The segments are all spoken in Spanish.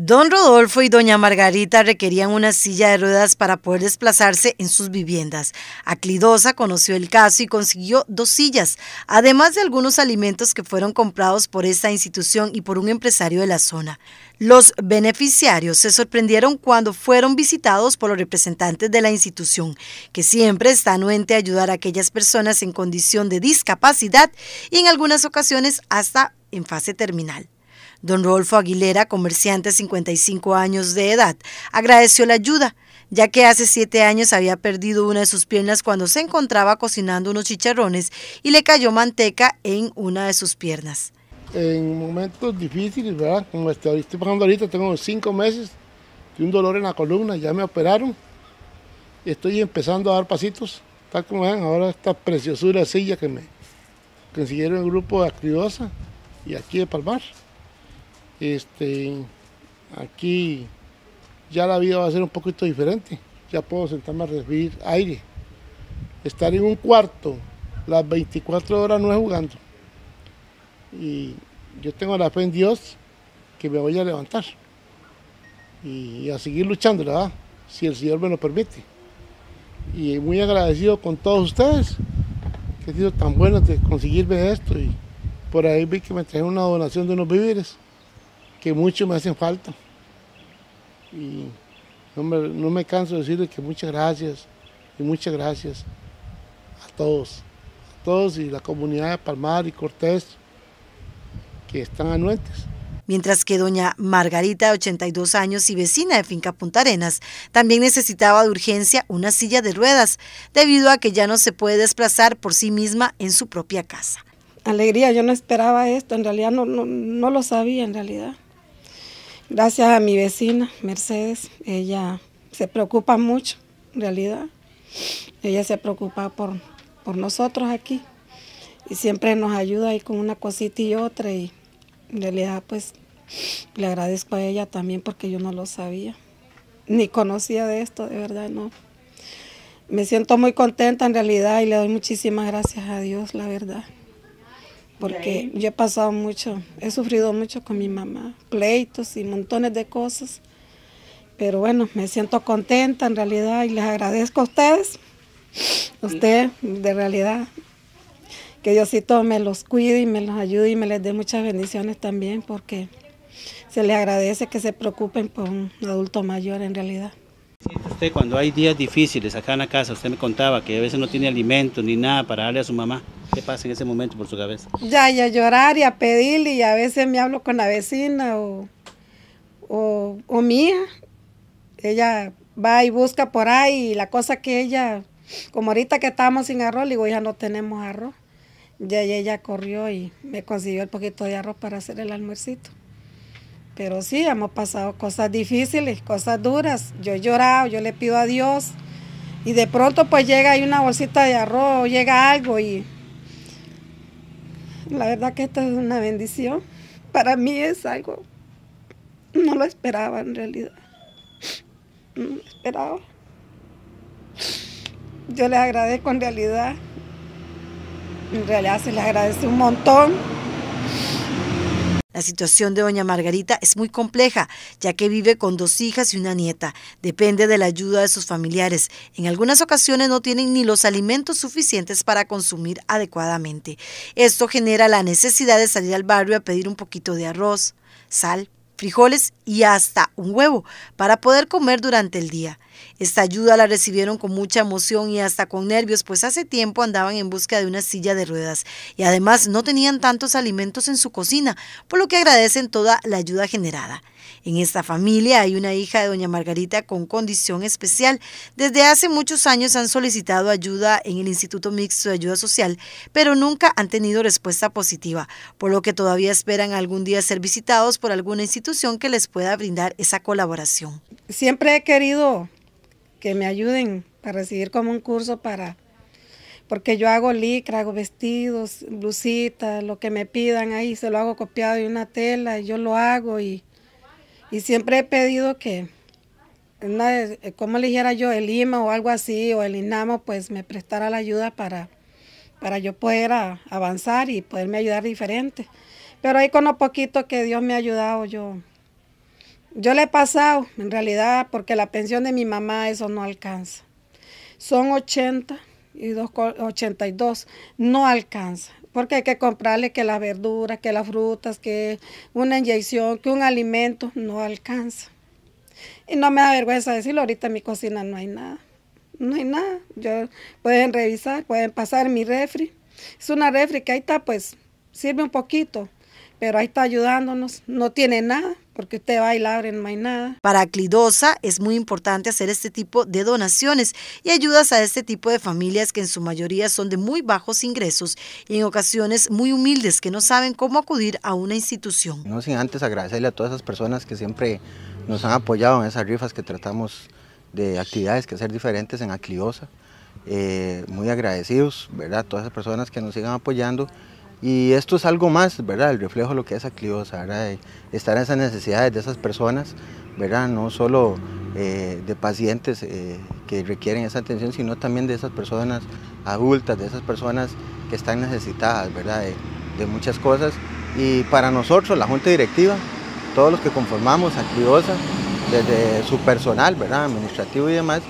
Don Rodolfo y doña Margarita requerían una silla de ruedas para poder desplazarse en sus viviendas. Aclidosa conoció el caso y consiguió dos sillas, además de algunos alimentos que fueron comprados por esta institución y por un empresario de la zona. Los beneficiarios se sorprendieron cuando fueron visitados por los representantes de la institución, que siempre está anuente a ayudar a aquellas personas en condición de discapacidad y en algunas ocasiones hasta en fase terminal. Don Rodolfo Aguilera, comerciante, 55 años de edad, agradeció la ayuda ya que hace siete años había perdido una de sus piernas cuando se encontraba cocinando unos chicharrones y le cayó manteca en una de sus piernas. En momentos difíciles, ¿verdad? Como estoy, pasando ahorita, tengo cinco meses de un dolor en la columna, ya me operaron, estoy empezando a dar pasitos, tal como ven, ahora esta preciosura silla que me consiguieron el grupo de Acriosa y aquí de Palmar. Este, aquí ya la vida va a ser un poquito diferente. Ya puedo sentarme a recibir aire. Estar en un cuarto las 24 horas no es jugando. Y yo tengo la fe en Dios que me voy a levantar y, a seguir luchando, ¿verdad? Si el Señor me lo permite. Y muy agradecido con todos ustedes que han sido tan buenos de conseguirme esto. Y por ahí vi que me trajeron una donación de unos víveres que mucho me hacen falta. Y no me, canso de decirles que muchas gracias y muchas gracias a todos, a todos y la comunidad de Palmar y Cortés que están anuentes mientras que doña Margarita, 82 años y vecina de Finca Punta Arenas, también necesitaba de urgencia una silla de ruedas, debido a que ya no se puede desplazar por sí misma en su propia casa. Alegría, yo no esperaba esto, en realidad no, no lo sabía en realidad. Gracias a mi vecina, Mercedes, ella se preocupa mucho, en realidad. Ella se preocupa por, por nosotros aquí y siempre nos ayuda ahí con una cosita y otra y en realidad pues le agradezco a ella también porque yo no lo sabía, ni conocía de esto, de verdad no. Me siento muy contenta en realidad y le doy muchísimas gracias a Dios, la verdad porque yo he pasado mucho, he sufrido mucho con mi mamá, pleitos y montones de cosas. Pero bueno, me siento contenta en realidad y les agradezco a ustedes, a usted de realidad, que Diosito me los cuide y me los ayude y me les dé muchas bendiciones también, porque se les agradece que se preocupen por un adulto mayor en realidad. usted cuando hay días difíciles acá en la casa? Usted me contaba que a veces no tiene alimento ni nada para darle a su mamá qué pasa en ese momento por su cabeza. Ya, y a llorar y a pedir y a veces me hablo con la vecina o, o, mi hija. Ella va y busca por ahí, y la cosa que ella, como ahorita que estábamos sin arroz, le digo, ya no tenemos arroz. Ya ella, ella corrió y me consiguió el poquito de arroz para hacer el almuercito. Pero sí, hemos pasado cosas difíciles, cosas duras. Yo he llorado, yo le pido a Dios y de pronto pues llega ahí una bolsita de arroz, llega algo y la verdad que esto es una bendición. Para mí es algo, no lo esperaba en realidad. No lo esperaba. Yo les agradezco en realidad. En realidad se les agradece un montón. La situación de doña Margarita es muy compleja, ya que vive con dos hijas y una nieta. Depende de la ayuda de sus familiares. En algunas ocasiones no tienen ni los alimentos suficientes para consumir adecuadamente. Esto genera la necesidad de salir al barrio a pedir un poquito de arroz, sal, frijoles y hasta un huevo para poder comer durante el día. Esta ayuda la recibieron con mucha emoción y hasta con nervios, pues hace tiempo andaban en busca de una silla de ruedas y además no tenían tantos alimentos en su cocina, por lo que agradecen toda la ayuda generada. En esta familia hay una hija de doña Margarita con condición especial. Desde hace muchos años han solicitado ayuda en el Instituto Mixto de Ayuda Social, pero nunca han tenido respuesta positiva, por lo que todavía esperan algún día ser visitados por alguna institución que les pueda brindar esa colaboración. Siempre he querido que me ayuden para recibir como un curso para, porque yo hago licra, hago vestidos, blusitas, lo que me pidan ahí, se lo hago copiado de una tela, yo lo hago y, siempre he pedido que, eh, como le dijera yo, el IMA o algo así, o el INAMO, pues me prestara la ayuda para, para yo poder avanzar y poderme ayudar diferente. Pero ahí con lo poquito que Dios me ha ayudado, yo yo le he pasado, en realidad, porque la pensión de mi mamá eso no alcanza. Son 80 y 82, no alcanza, porque hay que comprarle que las verduras, que las frutas, que una inyección, que un alimento, no alcanza. Y no me da vergüenza decirlo, ahorita en mi cocina no hay nada, no hay nada. Yo, pueden revisar, pueden pasar mi refri. Es una refri que ahí está, pues sirve un poquito pero ahí está ayudándonos. No tiene nada, porque usted va y labre, no hay nada. Para Clidosa es muy importante hacer este tipo de donaciones y ayudas a este tipo de familias que en su mayoría son de muy bajos ingresos y en ocasiones muy humildes que no saben cómo acudir a una institución. No sin antes agradecerle a todas esas personas que siempre nos han apoyado en esas rifas que tratamos de actividades que hacer diferentes en Acliosa. Eh, muy agradecidos, ¿verdad? Todas esas personas que nos sigan apoyando y esto es algo más, ¿verdad? El reflejo de lo que es Acliosa, ¿verdad? estar en esas necesidades de esas personas, ¿verdad? No solo eh, de pacientes eh, que requieren esa atención, sino también de esas personas adultas, de esas personas que están necesitadas, ¿verdad? De, muchas cosas. Y para nosotros, la Junta Directiva, todos los que conformamos Acliosa, desde su personal, ¿verdad? Administrativo y demás,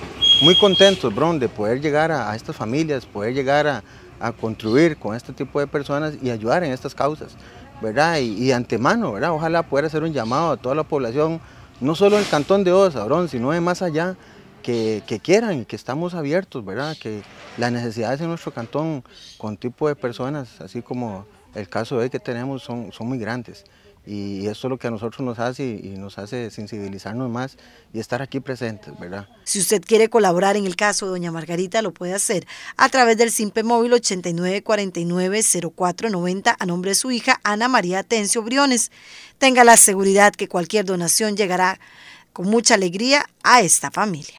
muy contentos, Bron, de poder llegar a estas familias, poder llegar a a contribuir con este tipo de personas y ayudar en estas causas, ¿verdad? Y, antemano, ¿verdad? Ojalá pueda hacer un llamado a toda la población, no solo el Cantón de Osabrón, sino de más allá, que, quieran y que estamos abiertos, ¿verdad? Que las necesidades en nuestro cantón con tipo de personas, así como el caso de hoy que tenemos, son, son muy grandes y eso es lo que a nosotros nos hace y, nos hace sensibilizarnos más y estar aquí presentes, ¿verdad? Si usted quiere colaborar en el caso de doña Margarita, lo puede hacer a través del Simpe Móvil 8949-0490 a nombre de su hija Ana María Tencio Briones. Tenga la seguridad que cualquier donación llegará con mucha alegría a esta familia.